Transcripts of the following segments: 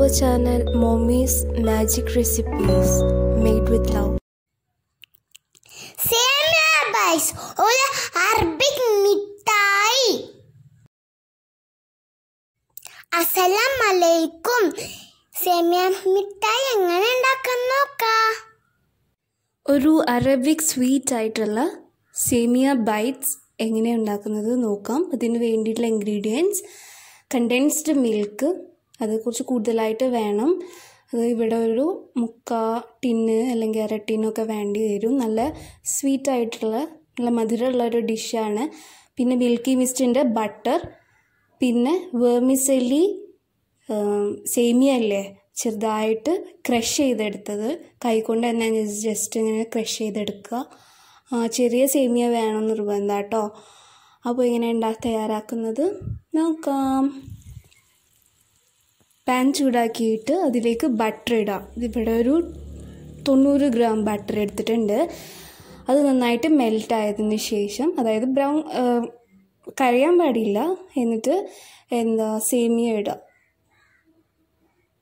our channel Mommy's Magic Recipes Made with Love. സേമിയ ബൈസ് ഒരു Arabic മിഠായി അസലാം അലൈക്കും സേമിയ മിഠായി എങ്ങനെ ഉണ്ടാക്കാൻ നോക്കാം ഒരു അറബിക് സ്വീറ്റ് ആയിട്ടുള്ള സേമിയ ബൈറ്റ്സ് എങ്ങനെ ഉണ്ടാക്കുന്നത് നോക്കാം അതിന് വേണ്ടിയിട്ടുള്ള ഇൻഗ്രീഡിയൻസ് കണ്ടൻസ്ഡ് മിൽക്ക് അത് കുറച്ച് കൂടുതലായിട്ട് വേണം അത് ഇവിടെ ഒരു മുക്കാ ടിന്ന് അല്ലെങ്കിൽ അര ടിന്നൊക്കെ വേണ്ടി വരും നല്ല ആയിട്ടുള്ള നല്ല മധുരമുള്ള ഒരു ഡിഷാണ് പിന്നെ മിൽക്കി മിസ്റ്റിൻ്റെ ബട്ടർ പിന്നെ വേർമിസെല്ലി സേമിയ അല്ലേ ചെറുതായിട്ട് ക്രഷ് ചെയ്തെടുത്തത് കൈകൊണ്ട് തന്നെ ജസ്റ്റ് ഇങ്ങനെ ക്രഷ് ചെയ്തെടുക്കുക ചെറിയ സേമിയ വേണം നിർബന്ധം കേട്ടോ അപ്പോൾ ഇങ്ങനെ ഉണ്ടാ തയ്യാറാക്കുന്നത് നോക്കാം പാൻ ചൂടാക്കിയിട്ട് അതിലേക്ക് ബട്ടർ ഇടാം ഇവിടെ ഒരു തൊണ്ണൂറ് ഗ്രാം ബട്ടർ എടുത്തിട്ടുണ്ട് അത് നന്നായിട്ട് മെൽറ്റ് ആയതിന് ശേഷം അതായത് ബ്രൗൺ കഴിയാൻ പാടില്ല എന്നിട്ട് എന്താ സേമിയ ഇടുക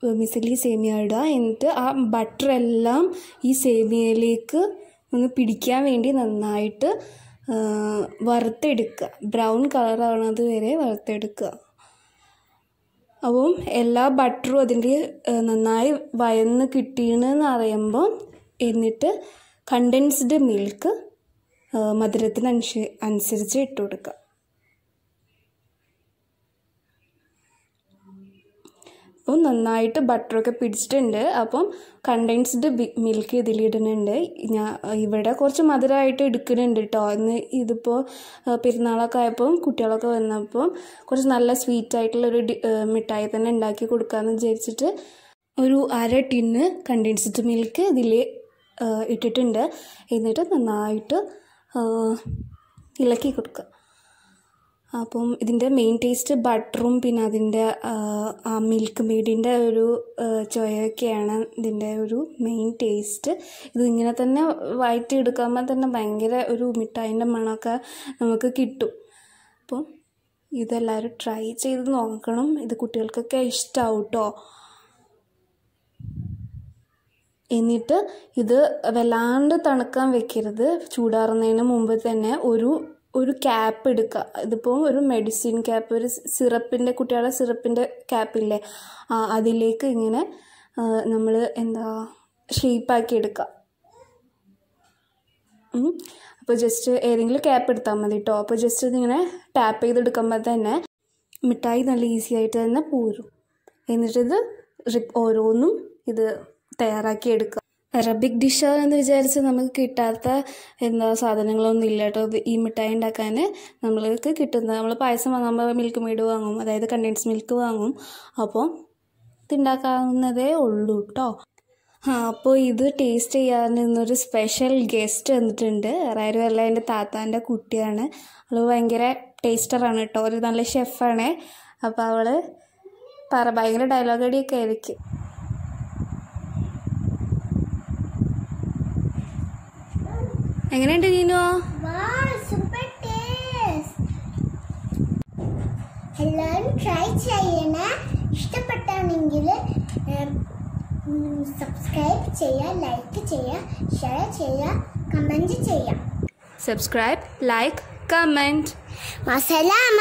വെമിസലി സേമിയ ഇടുക എന്നിട്ട് ആ ബട്ടർ എല്ലാം ഈ സേമിയയിലേക്ക് ഒന്ന് പിടിക്കാൻ വേണ്ടി നന്നായിട്ട് വറുത്തെടുക്കുക ബ്രൗൺ കളറാവണത് വരെ വറുത്തെടുക്കുക അപ്പം എല്ലാ ബട്ടറും അതിൻ്റെ നന്നായി വയന്ന് കിട്ടിയെന്ന് അറിയുമ്പോൾ എന്നിട്ട് കണ്ടൻസ്ഡ് മിൽക്ക് മധുരത്തിന് അനുസരിച്ച് ഇട്ട് കൊടുക്കുക അപ്പം നന്നായിട്ട് ബട്ടറൊക്കെ പിടിച്ചിട്ടുണ്ട് അപ്പം കണ്ടൻസ്ഡ് മിൽക്ക് ഇതിലിടുന്നുണ്ട് ഞാൻ ഇവിടെ കുറച്ച് മധുരമായിട്ട് എടുക്കുന്നുണ്ട് കേട്ടോ ഇന്ന് ഇതിപ്പോൾ പെരുന്നാളൊക്കെ ആയപ്പോൾ കുട്ടികളൊക്കെ വന്നപ്പോൾ കുറച്ച് നല്ല സ്വീറ്റായിട്ടുള്ളൊരു മിഠായി തന്നെ ഉണ്ടാക്കി കൊടുക്കാമെന്ന് വിചാരിച്ചിട്ട് ഒരു അര ടിന്ന് കണ്ടൻസ്ഡ് മിൽക്ക് ഇതിൽ ഇട്ടിട്ടുണ്ട് എന്നിട്ട് നന്നായിട്ട് ഇളക്കി കൊടുക്കുക അപ്പം ഇതിൻ്റെ മെയിൻ ടേസ്റ്റ് ബട്ടറും പിന്നെ അതിൻ്റെ ആ മിൽക്ക് മീഡിൻ്റെ ഒരു ചൊയൊക്കെയാണ് ഇതിൻ്റെ ഒരു മെയിൻ ടേസ്റ്റ് ഇതിങ്ങനെ തന്നെ വയറ്റി എടുക്കുമ്പോൾ തന്നെ ഭയങ്കര ഒരു മിഠായിൻ്റെ മണമൊക്കെ നമുക്ക് കിട്ടും അപ്പം ഇതെല്ലാവരും ട്രൈ ചെയ്ത് നോക്കണം ഇത് കുട്ടികൾക്കൊക്കെ ഇഷ്ടമാവും കേട്ടോ എന്നിട്ട് ഇത് വല്ലാണ്ട് തണുക്കാൻ വെക്കരുത് ചൂടാറുന്നതിന് മുമ്പ് തന്നെ ഒരു ഒരു ക്യാപ്പ് എടുക്കുക ഇതിപ്പോൾ ഒരു മെഡിസിൻ ക്യാപ്പ് ഒരു സിറപ്പിൻ്റെ കുട്ടികളുടെ സിറപ്പിൻ്റെ ക്യാപ്പില്ലേ അതിലേക്ക് ഇങ്ങനെ നമ്മൾ എന്താ ഷേപ്പാക്കി എടുക്കുക അപ്പോൾ ജസ്റ്റ് ഏതെങ്കിലും ക്യാപ്പ് എടുത്താൽ മതി കേട്ടോ അപ്പോൾ ജസ്റ്റ് ഇതിങ്ങനെ ടാപ്പ് ചെയ്തെടുക്കുമ്പോൾ തന്നെ മിഠായി നല്ല ഈസി ആയിട്ട് തന്നെ പോരും എന്നിട്ടിത് ഓരോന്നും ഇത് തയ്യാറാക്കി എടുക്കുക അറബിക് ഡിഷ് എന്ന് വിചാരിച്ച് നമുക്ക് കിട്ടാത്ത എന്താ സാധനങ്ങളൊന്നും ഇല്ല കേട്ടോ ഈ മിഠായി ഉണ്ടാക്കാൻ നമ്മൾക്ക് കിട്ടുന്ന നമ്മൾ പായസം വാങ്ങുമ്പോൾ മിൽക്ക് മെയ്ഡ് വാങ്ങും അതായത് കണ്ടൻസ് മിൽക്ക് വാങ്ങും അപ്പോൾ ഇതുണ്ടാക്കാവുന്നതേ ഉള്ളൂ കേട്ടോ ആ അപ്പോൾ ഇത് ടേസ്റ്റ് ചെയ്യാൻ നിന്നൊരു സ്പെഷ്യൽ ഗസ്റ്റ് വന്നിട്ടുണ്ട് അതായത് അല്ല എൻ്റെ താത്താൻ്റെ കുട്ടിയാണ് അവൾ ഭയങ്കര ടേസ്റ്ററാണ് കേട്ടോ ഒരു നല്ല ഷെഫാണ് അപ്പോൾ അവൾ പറ ഭയങ്കര ഡയലോഗടിയൊക്കെ ആയിരിക്കും എങ്ങനെയുണ്ട് നീനോ എല്ലാവരും ട്രൈ ചെയ്യണേ ഇഷ്ടപ്പെട്ടാണെങ്കിൽ സബ്സ്ക്രൈബ് ചെയ്യുക ലൈക്ക് ചെയ്യുക ഷെയർ ചെയ്യുക കമൻറ്റ് ചെയ്യുക സബ്സ്ക്രൈബ് ലൈക്ക് കമൻറ്റ് വസലാമ